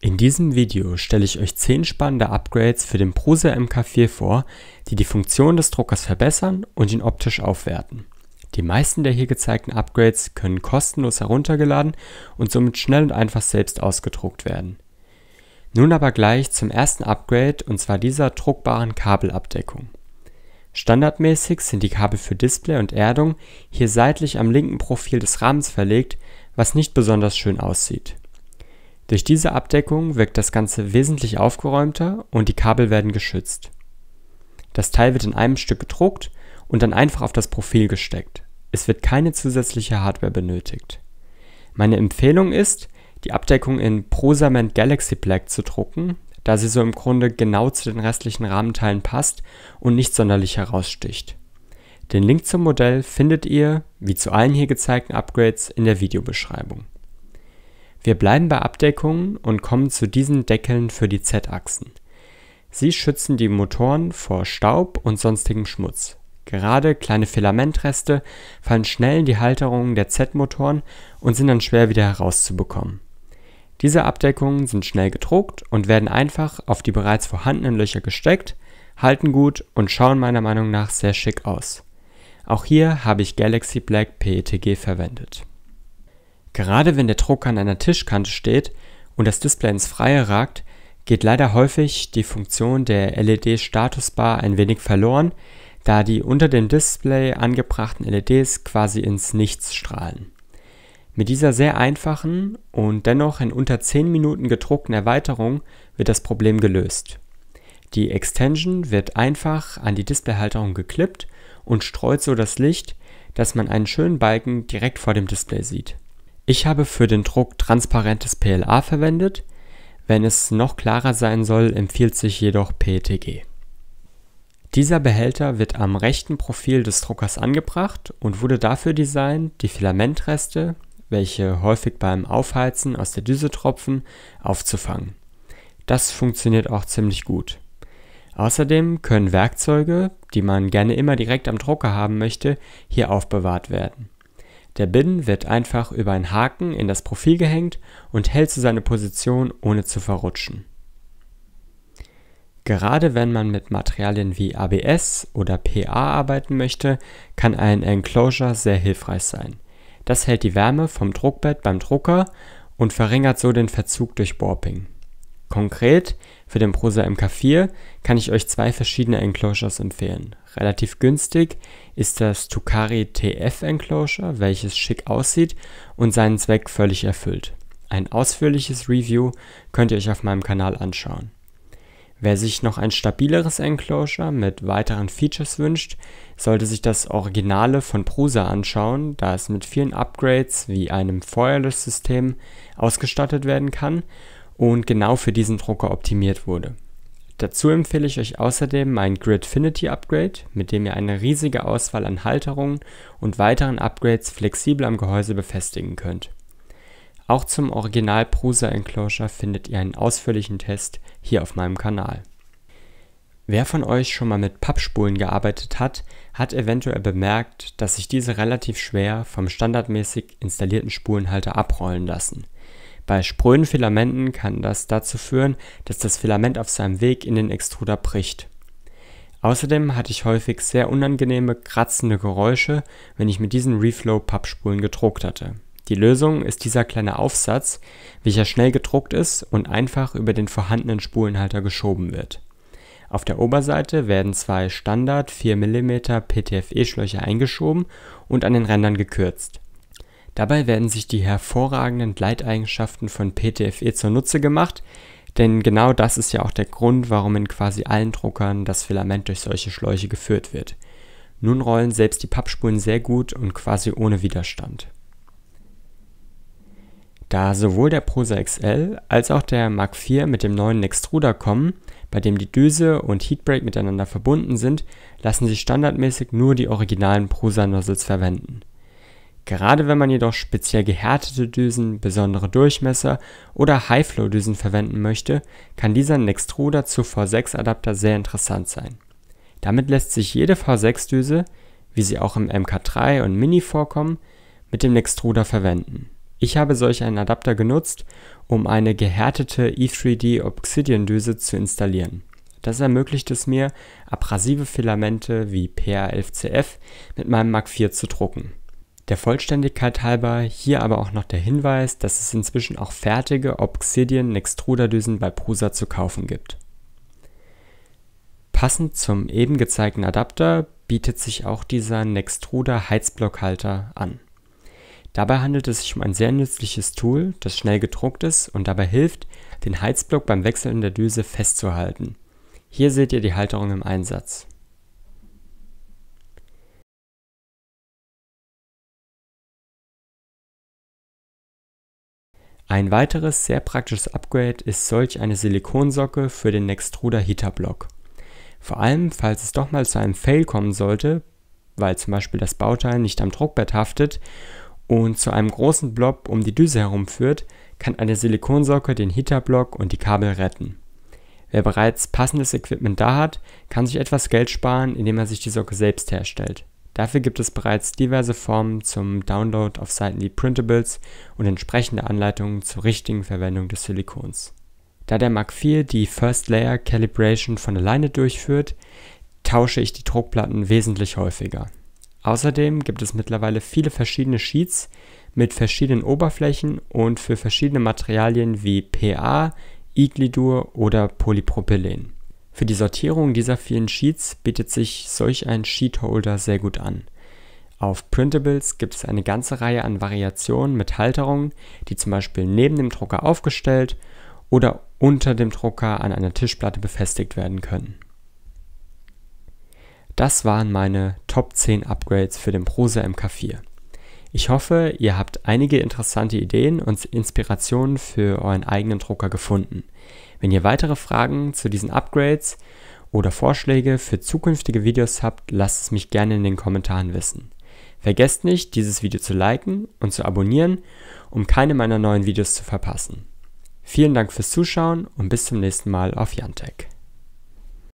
In diesem Video stelle ich euch 10 spannende Upgrades für den Prusa MK4 vor, die die Funktion des Druckers verbessern und ihn optisch aufwerten. Die meisten der hier gezeigten Upgrades können kostenlos heruntergeladen und somit schnell und einfach selbst ausgedruckt werden. Nun aber gleich zum ersten Upgrade und zwar dieser druckbaren Kabelabdeckung. Standardmäßig sind die Kabel für Display und Erdung hier seitlich am linken Profil des Rahmens verlegt, was nicht besonders schön aussieht. Durch diese Abdeckung wirkt das Ganze wesentlich aufgeräumter und die Kabel werden geschützt. Das Teil wird in einem Stück gedruckt und dann einfach auf das Profil gesteckt. Es wird keine zusätzliche Hardware benötigt. Meine Empfehlung ist, die Abdeckung in Prosament Galaxy Black zu drucken, da sie so im Grunde genau zu den restlichen Rahmenteilen passt und nicht sonderlich heraussticht. Den Link zum Modell findet ihr, wie zu allen hier gezeigten Upgrades, in der Videobeschreibung. Wir bleiben bei Abdeckungen und kommen zu diesen Deckeln für die Z-Achsen. Sie schützen die Motoren vor Staub und sonstigem Schmutz. Gerade kleine Filamentreste fallen schnell in die Halterungen der Z-Motoren und sind dann schwer wieder herauszubekommen. Diese Abdeckungen sind schnell gedruckt und werden einfach auf die bereits vorhandenen Löcher gesteckt, halten gut und schauen meiner Meinung nach sehr schick aus. Auch hier habe ich Galaxy Black PETG verwendet. Gerade wenn der Drucker an einer Tischkante steht und das Display ins Freie ragt, geht leider häufig die Funktion der LED-Statusbar ein wenig verloren, da die unter dem Display angebrachten LEDs quasi ins Nichts strahlen. Mit dieser sehr einfachen und dennoch in unter 10 Minuten gedruckten Erweiterung wird das Problem gelöst. Die Extension wird einfach an die Displayhalterung geklippt und streut so das Licht, dass man einen schönen Balken direkt vor dem Display sieht. Ich habe für den Druck transparentes PLA verwendet, wenn es noch klarer sein soll, empfiehlt sich jedoch PETG. Dieser Behälter wird am rechten Profil des Druckers angebracht und wurde dafür designt, die Filamentreste, welche häufig beim Aufheizen aus der Düse tropfen, aufzufangen. Das funktioniert auch ziemlich gut. Außerdem können Werkzeuge, die man gerne immer direkt am Drucker haben möchte, hier aufbewahrt werden. Der Bin wird einfach über einen Haken in das Profil gehängt und hält zu seiner Position, ohne zu verrutschen. Gerade wenn man mit Materialien wie ABS oder PA arbeiten möchte, kann ein Enclosure sehr hilfreich sein. Das hält die Wärme vom Druckbett beim Drucker und verringert so den Verzug durch Warping. Konkret für den Prosa MK4 kann ich euch zwei verschiedene Enclosures empfehlen. Relativ günstig ist das Tukari TF Enclosure, welches schick aussieht und seinen Zweck völlig erfüllt. Ein ausführliches Review könnt ihr euch auf meinem Kanal anschauen. Wer sich noch ein stabileres Enclosure mit weiteren Features wünscht, sollte sich das Originale von Prusa anschauen, da es mit vielen Upgrades wie einem Fireless-System ausgestattet werden kann und genau für diesen Drucker optimiert wurde. Dazu empfehle ich euch außerdem mein Gridfinity Upgrade, mit dem ihr eine riesige Auswahl an Halterungen und weiteren Upgrades flexibel am Gehäuse befestigen könnt. Auch zum Original Prusa Enclosure findet ihr einen ausführlichen Test hier auf meinem Kanal. Wer von euch schon mal mit Pappspulen gearbeitet hat, hat eventuell bemerkt, dass sich diese relativ schwer vom standardmäßig installierten Spulenhalter abrollen lassen – bei spröden Filamenten kann das dazu führen, dass das Filament auf seinem Weg in den Extruder bricht. Außerdem hatte ich häufig sehr unangenehme, kratzende Geräusche, wenn ich mit diesen Reflow-Pappspulen gedruckt hatte. Die Lösung ist dieser kleine Aufsatz, welcher schnell gedruckt ist und einfach über den vorhandenen Spulenhalter geschoben wird. Auf der Oberseite werden zwei Standard 4 mm PTFE-Schläuche eingeschoben und an den Rändern gekürzt Dabei werden sich die hervorragenden Gleiteigenschaften von PTFE zunutze gemacht, denn genau das ist ja auch der Grund, warum in quasi allen Druckern das Filament durch solche Schläuche geführt wird. Nun rollen selbst die Pappspulen sehr gut und quasi ohne Widerstand. Da sowohl der Prosa XL als auch der Mark IV mit dem neuen Extruder kommen, bei dem die Düse und Heatbreak miteinander verbunden sind, lassen sich standardmäßig nur die originalen Prosa-Nozzles verwenden. Gerade wenn man jedoch speziell gehärtete Düsen, besondere Durchmesser oder High-Flow-Düsen verwenden möchte, kann dieser Nextruder zu V6-Adapter sehr interessant sein. Damit lässt sich jede V6-Düse, wie sie auch im MK3 und Mini vorkommen, mit dem Nextruder verwenden. Ich habe solch einen Adapter genutzt, um eine gehärtete E3D Obsidian Düse zu installieren. Das ermöglicht es mir, abrasive Filamente wie PA11CF mit meinem Mark IV zu drucken. Der Vollständigkeit halber hier aber auch noch der Hinweis, dass es inzwischen auch fertige Obsidian nextruder bei Prusa zu kaufen gibt. Passend zum eben gezeigten Adapter bietet sich auch dieser Nextruder Heizblockhalter an. Dabei handelt es sich um ein sehr nützliches Tool, das schnell gedruckt ist und dabei hilft, den Heizblock beim Wechseln der Düse festzuhalten. Hier seht ihr die Halterung im Einsatz. Ein weiteres sehr praktisches Upgrade ist solch eine Silikonsocke für den Nextruder Heater Block. Vor allem, falls es doch mal zu einem Fail kommen sollte, weil zum Beispiel das Bauteil nicht am Druckbett haftet und zu einem großen Blob um die Düse herumführt, kann eine Silikonsocke den Heaterblock und die Kabel retten. Wer bereits passendes Equipment da hat, kann sich etwas Geld sparen, indem er sich die Socke selbst herstellt. Dafür gibt es bereits diverse Formen zum Download auf Seiten wie Printables und entsprechende Anleitungen zur richtigen Verwendung des Silikons. Da der Mark IV die First Layer Calibration von alleine durchführt, tausche ich die Druckplatten wesentlich häufiger. Außerdem gibt es mittlerweile viele verschiedene Sheets mit verschiedenen Oberflächen und für verschiedene Materialien wie PA, Iglidur oder Polypropylen. Für die Sortierung dieser vielen Sheets bietet sich solch ein Sheetholder sehr gut an. Auf Printables gibt es eine ganze Reihe an Variationen mit Halterungen, die zum Beispiel neben dem Drucker aufgestellt oder unter dem Drucker an einer Tischplatte befestigt werden können. Das waren meine Top 10 Upgrades für den Prosa MK4. Ich hoffe, ihr habt einige interessante Ideen und Inspirationen für euren eigenen Drucker gefunden. Wenn ihr weitere Fragen zu diesen Upgrades oder Vorschläge für zukünftige Videos habt, lasst es mich gerne in den Kommentaren wissen. Vergesst nicht, dieses Video zu liken und zu abonnieren, um keine meiner neuen Videos zu verpassen. Vielen Dank fürs Zuschauen und bis zum nächsten Mal auf Jantech.